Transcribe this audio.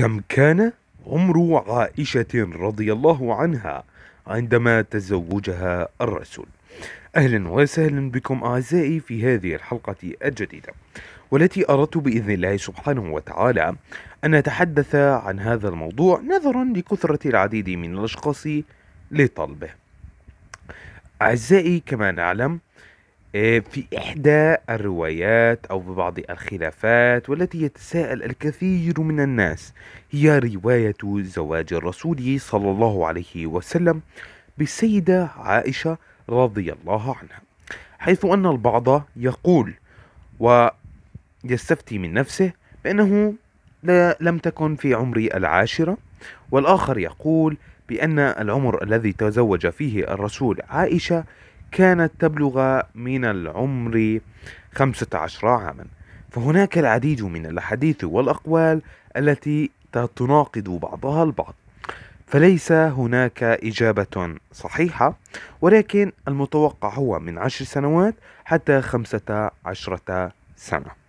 كم كان عمر عائشة رضي الله عنها عندما تزوجها الرسول أهلا وسهلا بكم أعزائي في هذه الحلقة الجديدة والتي أردت بإذن الله سبحانه وتعالى أن أتحدث عن هذا الموضوع نظرا لكثرة العديد من الأشخاص لطلبه أعزائي كما نعلم آه، في إحدى الروايات أو في بعض الخلافات والتي يتساءل الكثير من الناس هي رواية زواج الرسول صلى الله عليه وسلم بالسيدة عائشة رضي الله عنها حيث أن البعض يقول ويستفتي من نفسه بأنه لا لم تكن في عمر العاشرة والآخر يقول بأن العمر الذي تزوج فيه الرسول عائشة كانت تبلغ من العمر خمسة عشر عاما فهناك العديد من الأحاديث والأقوال التي تناقض بعضها البعض فليس هناك إجابة صحيحة ولكن المتوقع هو من عشر سنوات حتى خمسة عشرة سنة